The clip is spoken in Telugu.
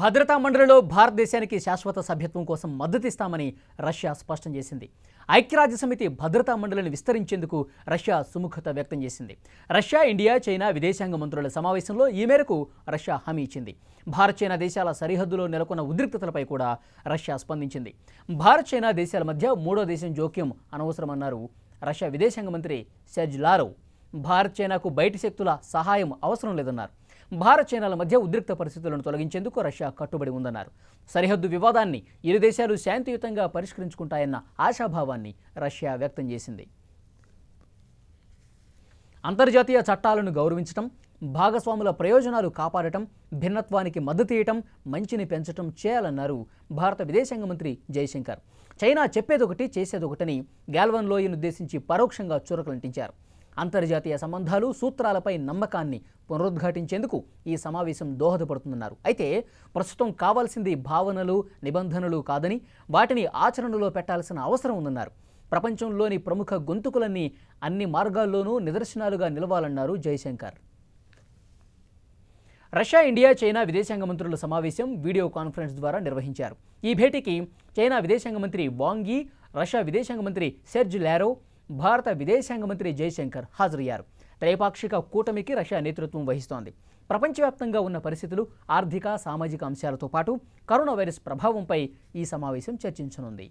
భద్రతా మండలిలో భారతదేశానికి శాశ్వత సభ్యత్వం కోసం మద్దతిస్తామని రష్యా స్పష్టం చేసింది ఐక్యరాజ్య సమితి భద్రతా మండలిని విస్తరించేందుకు రష్యా సుముఖత వ్యక్తం చేసింది రష్యా ఇండియా చైనా విదేశాంగ మంత్రుల సమావేశంలో ఈ మేరకు రష్యా హామీ ఇచ్చింది భారత్ చైనా దేశాల సరిహద్దులో నెలకొన్న ఉద్రిక్తతలపై కూడా రష్యా స్పందించింది భారత్ చైనా దేశాల మధ్య మూడో దేశం జోక్యం అనవసరమన్నారు రష్యా విదేశాంగ మంత్రి సెజ్ లారవ్ భారత్ చైనాకు బయటి శక్తుల సహాయం అవసరం లేదన్నారు భారత్ చైనాల మధ్య ఉద్రిక్త పరిస్థితులను తొలగించేందుకు రష్యా కట్టుబడి ఉందన్నారు సరిహద్దు వివాదాన్ని ఇరు దేశాలు శాంతియుతంగా పరిష్కరించుకుంటాయన్న ఆశాభావాన్ని రష్యా వ్యక్తం చేసింది అంతర్జాతీయ చట్టాలను గౌరవించడం భాగస్వాముల ప్రయోజనాలు కాపాడటం భిన్నత్వానికి మద్దతు మంచిని పెంచటం చేయాలన్నారు భారత విదేశాంగ మంత్రి జయశంకర్ చైనా చెప్పేదొకటి చేసేదొకటని గాల్వన్ లోయను ఉద్దేశించి పరోక్షంగా చురకలంటించారు అంతర్జాతీయ సంబంధాలు సూత్రాలపై నమ్మకాన్ని పునరుద్ఘాటించేందుకు ఈ సమావేశం దోహదపడుతుందన్నారు అయితే ప్రస్తుతం కావాల్సింది భావనలు నిబంధనలు కాదని వాటిని ఆచరణలో పెట్టాల్సిన అవసరం ఉందన్నారు ప్రపంచంలోని ప్రముఖ గొంతుకులన్నీ అన్ని మార్గాల్లోనూ నిదర్శనాలుగా నిలవాలన్నారు జయశంకర్ రష్యా ఇండియా చైనా విదేశాంగ మంత్రుల సమావేశం వీడియో కాన్ఫరెన్స్ ద్వారా నిర్వహించారు ఈ భేటీకి చైనా విదేశాంగ మంత్రి వాంగి రష్యా విదేశాంగ మంత్రి సెర్జ్ లారో భారత విదేశాంగ మంత్రి జయశంకర్ హాజరయ్యారు త్రైపాక్షిక కూటమికి రష్యా నేతృత్వం వహిస్తోంది ప్రపంచవ్యాప్తంగా ఉన్న పరిస్థితులు ఆర్థిక సామాజిక అంశాలతో పాటు కరోనా వైరస్ ప్రభావంపై ఈ సమావేశం చర్చించనుంది